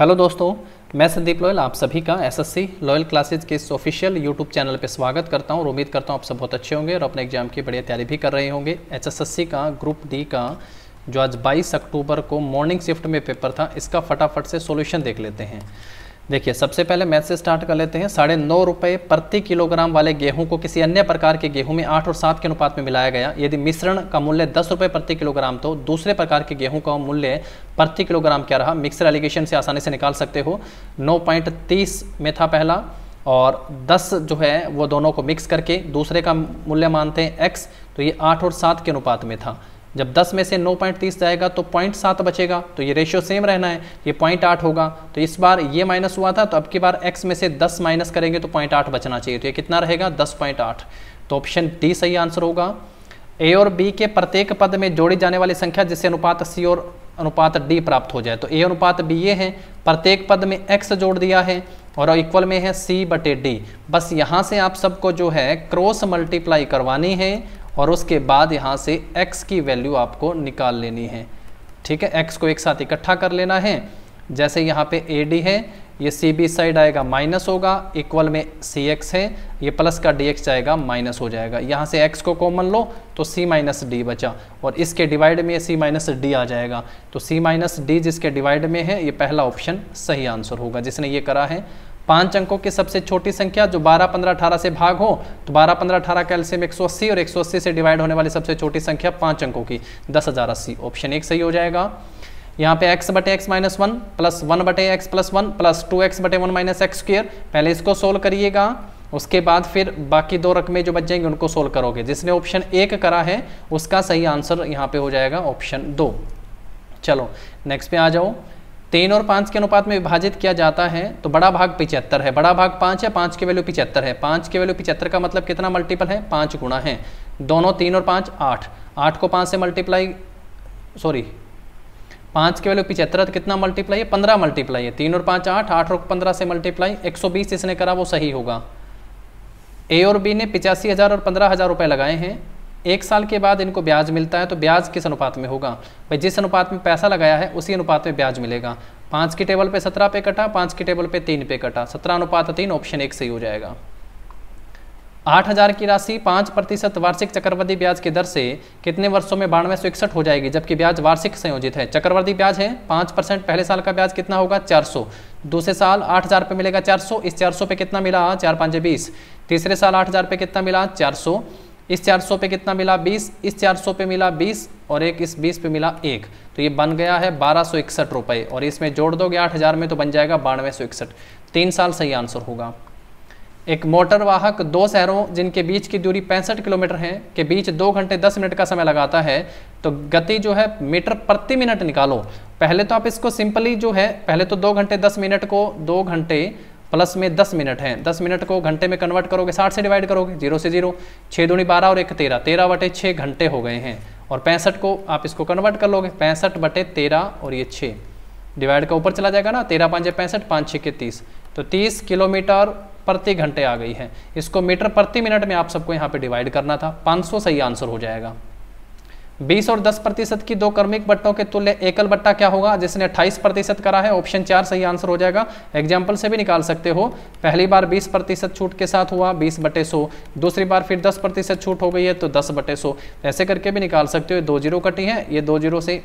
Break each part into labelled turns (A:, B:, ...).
A: hello दोस्तों मैं Sandeep loyal आप सभी का एसएससी लोयल क्लासेज के इस ऑफिशियल यूट्यूब चैनल पर स्वागत करता हूं और उम्मीद करता हूं आप सब बहुत अच्छे होंगे और अपने एग्जाम की बढ़िया तैयारी भी कर रहे होंगे एचएसएससी का ग्रुप डी का जो आज 22 अक्टूबर को मॉर्निंग शिफ्ट में पेपर था इसका फटाफट से सोल्यूशन देख लेते हैं देखिए सबसे पहले मैथ से स्टार्ट कर लेते हैं साढ़े नौ रुपये प्रति किलोग्राम वाले गेहूं को किसी अन्य प्रकार के गेहूं में आठ और सात के अनुपात में मिलाया गया यदि मिश्रण का मूल्य दस रुपये प्रति किलोग्राम तो दूसरे प्रकार के गेहूं का मूल्य प्रति किलोग्राम क्या रहा मिक्सर एलिगेशन से आसानी से निकाल सकते हो नौ पॉइंट तीस में था पहला और दस जो है वो दोनों को मिक्स करके दूसरे का मूल्य मानते हैं एक्स तो ये आठ और सात के अनुपात में था जब 10 में से 9.30 जाएगा तो पॉइंट सात बचेगा तो ये रेशियो सेम रहना है ये पॉइंट आठ होगा तो इस बार ये माइनस हुआ था तो अब की बार x में से 10 माइनस करेंगे तो पॉइंट आठ बचना चाहिए तो ये कितना रहेगा 10.8 तो ऑप्शन डी सही आंसर होगा ए और बी के प्रत्येक पद में जोड़ी जाने वाली संख्या जिससे अनुपात सी और अनुपात डी प्राप्त हो जाए तो ए अनुपात बी ये है प्रत्येक पद में एक्स जोड़ दिया है और इक्वल में है सी बटे डी बस यहाँ से आप सबको जो है क्रॉस मल्टीप्लाई करवानी है और उसके बाद यहाँ से x की वैल्यू आपको निकाल लेनी है ठीक है x को एक साथ इकट्ठा कर लेना है जैसे यहाँ पे ए डी है ये सी बी साइड आएगा माइनस होगा इक्वल में सी एक्स है ये प्लस का डी एक्स जाएगा माइनस हो जाएगा यहाँ से एक्स को कॉमन लो तो सी माइनस डी बचा और इसके डिवाइड में सी माइनस डी आ जाएगा तो सी माइनस डी जिसके डिवाइड में है ये पहला ऑप्शन सही आंसर होगा जिसने ये करा है पांच अंकों की सबसे छोटी संख्या जो 12, 15, 18 से भाग हो तो 12, 15, 18 का एल्सियम 180 और 180 से डिवाइड होने वाली सबसे छोटी संख्या पांच अंकों की दस हजार अस्सी ऑप्शन एक सही हो जाएगा यहाँ पे x बटे x minus one plus one बटे x plus one plus two x बटे वन माइनस एक्स स्क्र पहले इसको सोल्व करिएगा उसके बाद फिर बाकी दो रकमें जो बच जाएंगी उनको सोल्व करोगे जिसने ऑप्शन एक करा है उसका सही आंसर यहाँ पे हो जाएगा ऑप्शन दो चलो नेक्स्ट पे आ जाओ तीन और पाँच के अनुपात में विभाजित किया जाता है तो बड़ा भाग पिचहत्तर है बड़ा भाग पाँच है पाँच की वैल्यू पिचहत्तर है पाँच की वैल्यू पिचहत्तर का मतलब कितना मल्टीपल है पाँच गुणा है दोनों तीन और पाँच आठ आठ को पाँच से मल्टीप्लाई सॉरी पाँच की वैल्यू पिचहत्तर तो कितना मल्टीप्लाई है पंद्रह मल्टीप्लाई है तीन और पाँच आठ आठ और पंद्रह से मल्टीप्लाई एक सौ बीस इसने करा वो सही होगा ए और बी ने पिचासी हज़ार और पंद्रह हज़ार रुपए लगाए हैं एक साल के बाद इनको ब्याज मिलता है तो ब्याज किस अनुपात में होगा भाई जिस अनुपात में पैसा लगाया है उसी अनुपात में ब्याज मिलेगा पाँच के टेबल पे सत्रह पे कटा पाँच के टेबल पे तीन पे कटा सत्रह अनुपात तीन ऑप्शन एक सही हो जाएगा आठ हजार की राशि पाँच प्रतिशत वार्षिक चक्रवर्ती ब्याज की दर से कितने वर्षों में बानवे सौ इकसठ हो जाएगी जबकि ब्याज वार्षिक संयोजित है चक्रवर्ती ब्याज है पाँच परसेंट पहले साल का ब्याज कितना होगा चार सौ दूसरे साल आठ हज़ार पे मिलेगा चार सौ इस चार सौ पे कितना मिला चार पाँच बीस तीसरे साल आठ हज़ार पे कितना मिला चार सौ इस सौ पे कितना मिला 20 इस चार सौ पे मिला 20 और एक इस 20 पे मिला एक तो ये बन गया है बारह रुपए और इसमें जोड़ दोगे 8000 में तो बन जाएगा बानवे तीन साल सही आंसर होगा एक मोटर वाहक दो शहरों जिनके बीच की दूरी पैंसठ किलोमीटर है के बीच दो घंटे दस मिनट का समय लगाता है तो गति जो है मीटर प्रति मिनट निकालो पहले तो आप इसको सिंपली जो है पहले तो दो घंटे दस मिनट को दो घंटे प्लस में दस मिनट हैं दस मिनट को घंटे में कन्वर्ट करोगे साठ से डिवाइड करोगे जीरो से जीरो छः दूनी बारह और एक तेरह तेरह बटे छः घंटे हो गए हैं और पैंसठ को आप इसको कन्वर्ट कर लोगे पैंसठ बटे तेरह और ये छः डिवाइड का ऊपर चला जाएगा ना तेरह पाँच पैंसठ पाँच छः के तीस तो तीस किलोमीटर प्रति घंटे आ गई है इसको मीटर प्रति मिनट में आप सबको यहाँ पर डिवाइड करना था पाँच सही आंसर हो जाएगा बीस और दस प्रतिशत की दो कर्मिक बट्टों के तुल्य एकल बट्टा क्या होगा जिसने अट्ठाईस प्रतिशत करा है ऑप्शन चार सही आंसर हो जाएगा एग्जाम्पल से भी निकाल सकते हो पहली बार बीस प्रतिशत छूट के साथ हुआ बीस बटे सो दूसरी बार फिर दस प्रतिशत छूट हो गई है तो दस बटे सो ऐसे करके भी निकाल सकते हो दो जीरो कटी है ये दो जीरो से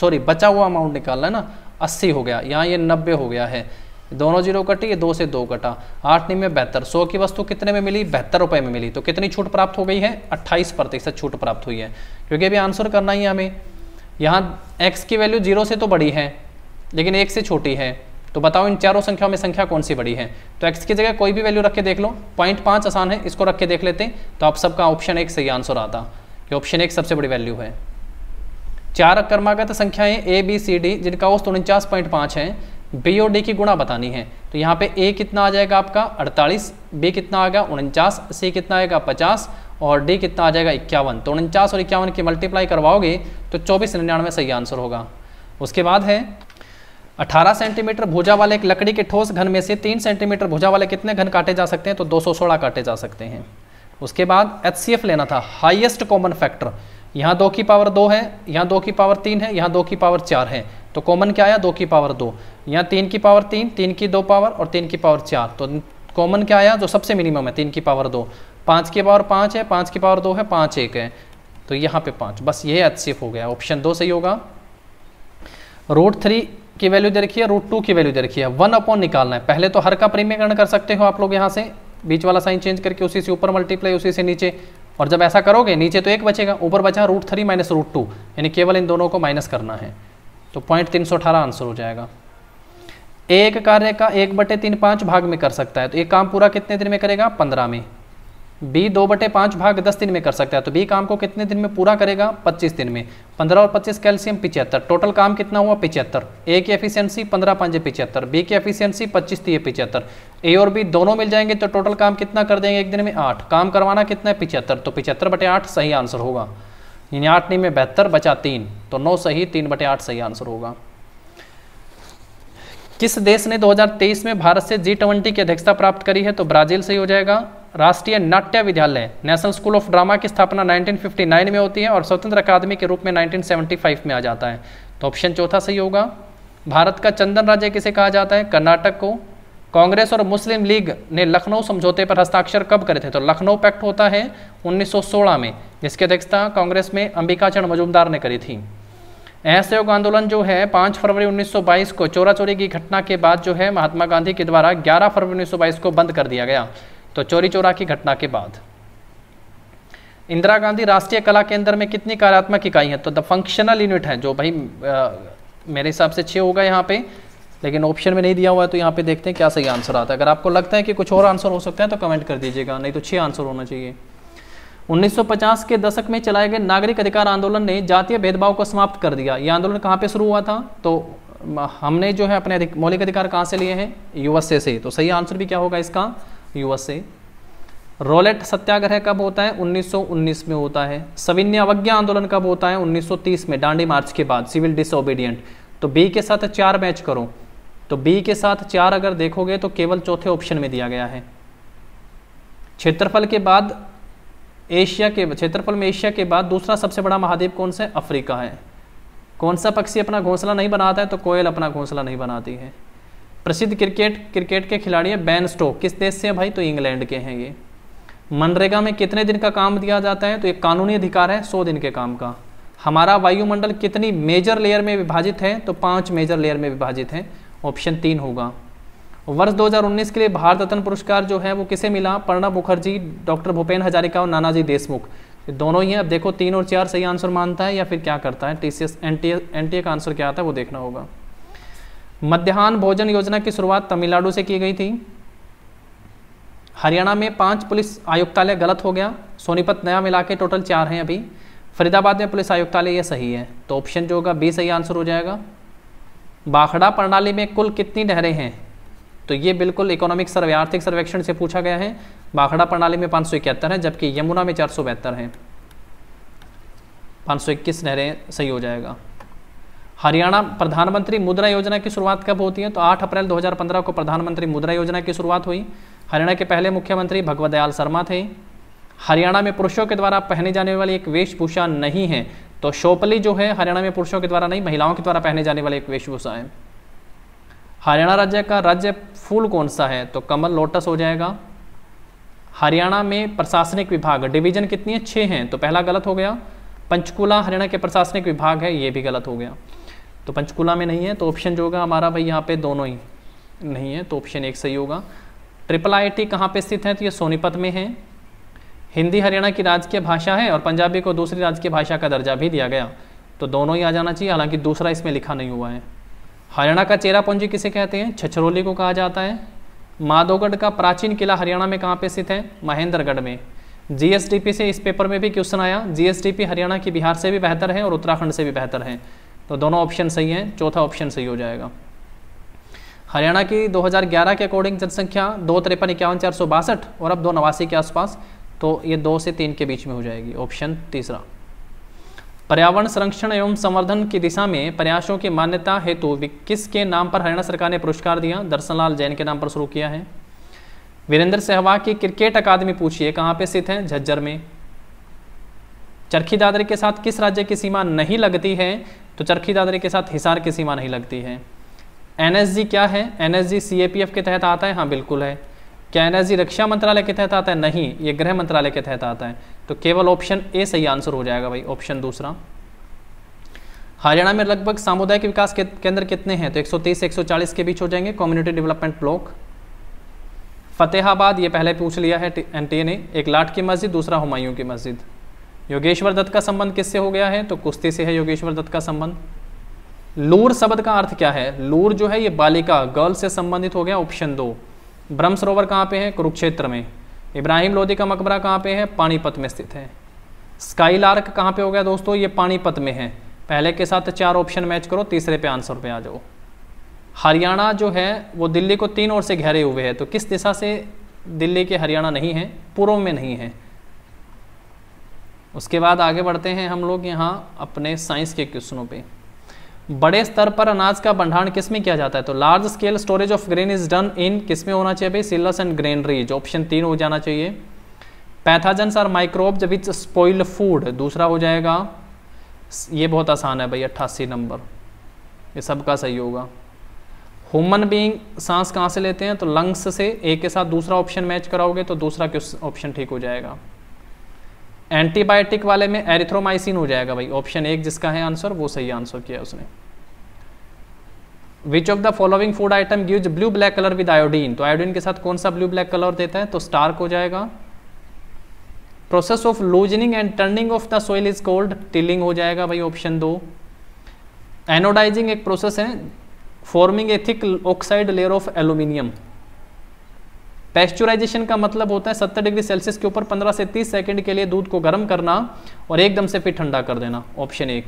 A: सॉरी बचा हुआ अमाउंट निकालना है ना अस्सी हो गया यहाँ ये नब्बे हो गया है दोनों जीरो कटी दो से दो कटा आठ निम्न बेहतर सौ की वस्तु कितने में मिली बेहतर रुपए में मिली तो कितनी छूट प्राप्त हो गई है अट्ठाईस प्रतिशत छूट प्राप्त हुई है क्योंकि अभी आंसर करना ही हमें यहाँ एक्स की वैल्यू जीरो से तो बड़ी है लेकिन एक से छोटी है तो बताओ इन चारों संख्याओं में संख्या कौन सी बड़ी है तो एक्स की जगह कोई भी वैल्यू रख के देख लो पॉइंट पांच आसान है इसको रख के देख लेते तो आप सबका ऑप्शन एक सही आंसर आता कि ऑप्शन एक सबसे बड़ी वैल्यू है चार क्रमागत संख्याएं ए बी सी डी जिनका औसत उनचास पॉइंट पाँच है बी और डी की गुणा बतानी है तो यहाँ पे ए कितना आ जाएगा आपका 48 बी कितना आएगा उनचास सी कितना आएगा 50 और डी कितना आ जाएगा इक्यावन तो उनचास और इक्यावन की मल्टीप्लाई करवाओगे तो चौबीस निन्यानवे सही आंसर होगा उसके बाद है 18 सेंटीमीटर भुजा वाले एक लकड़ी के ठोस घन में से 3 सेंटीमीटर भुजा वाले कितने घन काटे जा सकते हैं तो 216 काटे जा सकते हैं उसके बाद एच लेना था हाईएस्ट कॉमन फैक्टर यहाँ दो की पावर दो है यहाँ दो की पावर तीन है यहाँ दो की पावर चार है तो कॉमन क्या आया दो की पावर दो यहाँ तीन की पावर तीन तीन की दो पावर और तीन की पावर चार तो कॉमन क्या आया जो सबसे मिनिमम है तीन की पावर दो पाँच की पावर पाँच है पाँच की पावर दो है पाँच एक है तो यहाँ पे पाँच बस ये एच हो गया ऑप्शन दो सही होगा रूट थ्री की वैल्यू दे रखी है रूट टू की वैल्यू दे रखी है वन अपॉन निकालना है पहले तो हर का प्रेमीकरण कर सकते हो आप लोग यहाँ से बीच वाला साइन चेंज करके उसी से ऊपर मल्टीप्लाई उसी से नीचे और जब ऐसा करोगे नीचे तो एक बचेगा ऊपर बचा root three minus root two यानी केवल इन दोनों को माइनस करना है तो पॉइंट तीन सौ अठारह आंसर हो जाएगा एक कार्य का एक बटे तीन पाँच भाग में कर सकता है तो एक काम पूरा कितने दिन में करेगा पंद्रह में बी दो बटे पाँच भाग दस दिन में कर सकता है तो बी काम को कितने दिन में पूरा करेगा पच्चीस दिन में पंद्रह और पच्चीस कैल्शियम पिचहत्तर टोटल काम कितना हुआ पिचहत्तर ए की एफिशियंसी पंद्रह पाँच पिचहत्तर बी की एफिशियंसी पच्चीस थी पिचहत्तर ए और बी दोनों मिल जाएंगे तो टोटल काम कितना कर देंगे एक दिन में आठ काम करवाना कितना है पिचहत्तर तो पिचहत्तर बटे आठ सही आंसर होगा यानी आठ नहीं में बेहतर बचा तीन तो नौ सही तीन बटे आठ सही आंसर होगा किस देश ने 2023 में भारत से जी ट्वेंटी की अध्यक्षता प्राप्त करी है तो ब्राजील सही हो जाएगा राष्ट्रीय नाट्य विद्यालय नेशनल स्कूल ऑफ ड्रामा की स्थापना 1959 में होती है और स्वतंत्र अकादमी के रूप में 1975 में आ जाता है तो ऑप्शन चौथा सही होगा भारत का चंदन राज्य किसे कहा जाता है कर्नाटक को कांग्रेस और मुस्लिम लीग ने लखनऊ समझौते पर हस्ताक्षर कब करे थे तो लखनऊ पैक्ट होता है 1916 में जिसके अध्यक्षता कांग्रेस में अंबिका चरण मजूमदार ने करी थी असहयोग आंदोलन जो है 5 फरवरी 1922 को चोरा चोरी की घटना के बाद जो है महात्मा गांधी के द्वारा 11 फरवरी 1922 को बंद कर दिया गया तो चोरी चोरा की घटना के बाद इंदिरा गांधी राष्ट्रीय कला केंद्र में कितनी कार्यात्मक इकाई है तो द फंक्शनल यूनिट है जो भाई आ, मेरे हिसाब से छः होगा यहाँ पे लेकिन ऑप्शन में नहीं दिया हुआ है तो यहाँ पे देखते हैं क्या सही आंसर आता है अगर आपको लगता है कि कुछ और आंसर हो सकता है तो कमेंट कर दीजिएगा नहीं तो छः आंसर होना चाहिए 1950 के दशक में चलाए गए नागरिक अधिकार आंदोलन ने जातीय भेदभाव को समाप्त कर दिया ये आंदोलन कहाँ पे शुरू हुआ था तो हमने जो है अपने मौलिक अधिकार कहाँ से लिए हैं यूएसए से तो सही आंसर भी क्या होगा इसका यूएसए रोलेट सत्याग्रह कब होता है 1919 में होता है सविन्य अवज्ञा आंदोलन कब होता है 1930 में डांडी मार्च के बाद सिविल डिसोबीडियंट तो बी के साथ चार मैच करो तो बी के साथ चार अगर देखोगे तो केवल चौथे ऑप्शन में दिया गया है क्षेत्रफल के बाद एशिया के क्षेत्रफल में एशिया के बाद दूसरा सबसे बड़ा महाद्वीप कौन सा अफ्रीका है कौन सा पक्षी अपना घोंसला नहीं बनाता है तो कोयल अपना घोंसला नहीं बनाती है प्रसिद्ध क्रिकेट क्रिकेट के खिलाड़ी है बैन स्टोक किस देश से है भाई तो इंग्लैंड के हैं ये मनरेगा में कितने दिन का काम दिया जाता है तो एक कानूनी अधिकार है सौ दिन के काम का हमारा वायुमंडल कितनी मेजर लेयर में विभाजित है तो पाँच मेजर लेयर में विभाजित है ऑप्शन तीन होगा वर्ष 2019 के लिए भारत रत्न पुरस्कार जो है वो किसे मिला प्रणब मुखर्जी डॉक्टर भूपेन हजारिका और नानाजी देशमुख दोनों ही हैं अब देखो तीन और चार सही आंसर मानता है या फिर क्या करता है टीसीएस एनटीए एस का आंसर क्या आता है वो देखना होगा मध्यान्ह भोजन योजना की शुरुआत तमिलनाडु से की गई थी हरियाणा में पांच पुलिस आयुक्तालय गलत हो गया सोनीपत नया मिला के टोटल चार हैं अभी फरीदाबाद में पुलिस आयुक्तालय यह सही है तो ऑप्शन जो होगा बी सही आंसर हो जाएगा बाखड़ा प्रणाली में कुल कितनी नहरें हैं तो ये बिल्कुल इकोनॉमिक सर्वे आर्थिक सर्वेक्षण से पूछा गया है बाखड़ा प्रणाली में पाँच है जबकि यमुना में चार सौ बहत्तर है पाँच नहरें सही हो जाएगा हरियाणा प्रधानमंत्री मुद्रा योजना की शुरुआत कब होती है तो 8 अप्रैल 2015 को प्रधानमंत्री मुद्रा योजना की शुरुआत हुई हरियाणा के पहले मुख्यमंत्री भगवत दयाल शर्मा थे हरियाणा में पुरुषों के द्वारा पहने जाने वाली एक वेशभूषा नहीं है तो शोपली जो है हरियाणा में पुरुषों के द्वारा नहीं महिलाओं के द्वारा पहने जाने वाले एक वेशभूषा है हरियाणा राज्य का राज्य फूल कौन सा है तो कमल लोटस हो जाएगा हरियाणा में प्रशासनिक विभाग डिवीजन कितनी है छः हैं तो पहला गलत हो गया पंचकूला हरियाणा के प्रशासनिक विभाग है ये भी गलत हो गया तो पंचकूला में नहीं है तो ऑप्शन जो होगा हमारा भाई यहाँ पे दोनों ही नहीं है तो ऑप्शन एक सही होगा ट्रिपल आई टी कहाँ पर स्थित है तो ये सोनीपत में है हिंदी हरियाणा की राजकीय भाषा है और पंजाबी को दूसरी राजकीय भाषा का दर्जा भी दिया गया तो दोनों ही आ जाना चाहिए हालांकि दूसरा इसमें लिखा नहीं हुआ है हरियाणा का चेरापूंजी किसे कहते हैं छछरौली को कहा जाता है माधोगढ़ का प्राचीन किला हरियाणा में कहाँ पे स्थित है महेंद्रगढ़ में जीएसडीपी से इस पेपर में भी क्वेश्चन आया जीएसडीपी हरियाणा की बिहार से भी बेहतर है और उत्तराखंड से भी बेहतर है तो दोनों ऑप्शन सही हैं चौथा ऑप्शन सही हो जाएगा हरियाणा की 2011 के अकॉर्डिंग जनसंख्या दो तिरपन इक्यावन चार सौ बासठ और अब दो नवासी के आसपास तो ये दो से तीन के बीच में हो जाएगी ऑप्शन तीसरा पर्यावरण संरक्षण एवं संवर्धन की दिशा में प्रयासों की मान्यता हेतु किस के नाम पर हरियाणा सरकार ने पुरस्कार दिया दर्शनलाल जैन के नाम पर शुरू किया है वीरेंद्र सहवाग की क्रिकेट अकादमी पूछिए कहाँ पे स्थित है झज्जर में चरखी दादरी के साथ किस राज्य की सीमा नहीं लगती है तो चरखी दादरी के साथ हिसार की सीमा नहीं लगती है एनएसजी क्या है एनएसजी सीएपीएफ के तहत आता है हाँ बिल्कुल है क्या एनर्जी रक्षा मंत्रालय के तहत आता है नहीं ये गृह मंत्रालय के तहत आता है तो केवल ऑप्शन ए सही आंसर हो जाएगा भाई ऑप्शन दूसरा हरियाणा में लगभग सामुदायिक विकास के केंद्र कितने हैं तो 130 से 140 के बीच हो जाएंगे कम्युनिटी डेवलपमेंट ब्लॉक फतेहाबाद ये पहले पूछ लिया है एन टी ने एक लाट की मस्जिद दूसरा हुमायूं की मस्जिद योगेश्वर दत्त का संबंध किससे हो गया है तो कुश्ती से है योगेश्वर दत्त का संबंध लूर शब्द का अर्थ क्या है लूर जो है ये बालिका गर्ल से संबंधित हो गया ऑप्शन दो ब्रह्म सरोवर कहाँ पे है कुरुक्षेत्र में इब्राहिम लोधी का मकबरा कहाँ पे है पानीपत में स्थित है स्काई लार्क कहाँ पे हो गया दोस्तों ये पानीपत में है पहले के साथ चार ऑप्शन मैच करो तीसरे पे आंसर पे आ जाओ हरियाणा जो है वो दिल्ली को तीन ओर से घेरे हुए है तो किस दिशा से दिल्ली के हरियाणा नहीं है पूर्व में नहीं है उसके बाद आगे बढ़ते हैं हम लोग यहाँ अपने साइंस के क्वेश्चनों पर बड़े स्तर पर अनाज का भंडारण किस में किया जाता है तो large scale storage of grain is done in किस में होना चाहिए भाई सिलस एंड ग्रेनरीज ऑप्शन तीन हो जाना चाहिए पैथाजेंस आर जब इट्स स्पॉइल फूड दूसरा हो जाएगा ये बहुत आसान है भाई अट्ठासी नंबर ये सबका सही होगा ह्यूमन बींग सांस कहाँ से लेते हैं तो लंग्स से एक के साथ दूसरा ऑप्शन मैच कराओगे तो दूसरा ऑप्शन ठीक हो जाएगा एंटीबायोटिक वाले में एरिथ्रोमाइसिन हो जाएगा भाई ऑप्शन एक जिसका है आंसर वो सही आंसर किया उसने which of the following food item give blue black colour with iodine तो आयोडीन के साथ कौन सा ब्लू ब्लैक कलर देता है तो स्टार्क हो जाएगा process of loosening and turning of the soil is called tilling हो जाएगा भाई ऑप्शन दो एनोडाइजिंग एक प्रोसेस है forming a thick oxide layer of aluminium pasteurization का मतलब होता है 70 डिग्री सेल्सियस के ऊपर 15 से 30 सेकंड के लिए दूध को गर्म करना और एकदम से फिर ठंडा कर देना ऑप्शन एक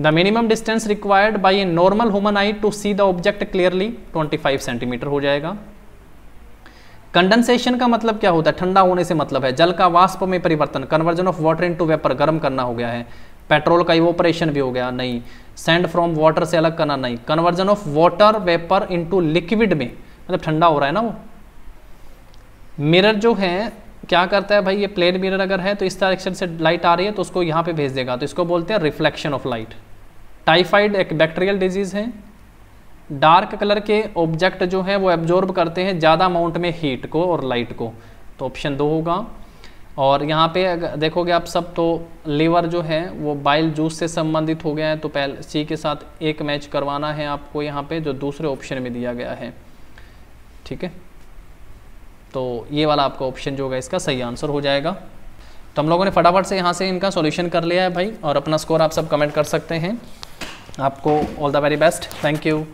A: the minimum distance required by a normal human eye to see the object clearly 25 centimeter हो जाएगा कंडेंसेशन का मतलब क्या होता है ठंडा होने से मतलब है जल का वाष्प में परिवर्तन conversion of water into vapour गर्म करना हो गया है पेट्रोल का ऑपरेशन भी हो गया नहीं सेंड फ्रॉम वाटर से अलग करना नहीं conversion of water vapour into liquid में मतलब ठंडा हो रहा है ना वो मिरर जो है क्या करता है भाई ये प्लेन मिरर अगर है तो इस डायरेक्शन से लाइट आ रही है तो उसको यहाँ पे भेज देगा तो इसको बोलते हैं रिफ्लेक्शन ऑफ लाइट टाइफाइड एक बैक्टीरियल डिजीज़ है डार्क कलर के ऑब्जेक्ट जो है वो एब्जॉर्ब करते हैं ज़्यादा अमाउंट में हीट को और लाइट को तो ऑप्शन दो होगा और यहाँ पे अगर देखोगे आप सब तो लीवर जो है वो बाइल जूस से संबंधित हो गया है तो पहले सी के साथ एक मैच करवाना है आपको यहाँ पे जो दूसरे ऑप्शन में दिया गया है ठीक है तो ये वाला आपका ऑप्शन जो होगा इसका सही आंसर हो जाएगा तो हम लोगों ने फटाफट से यहाँ से इनका सॉल्यूशन कर लिया है भाई और अपना स्कोर आप सब कमेंट कर सकते हैं आपको all the very best thank you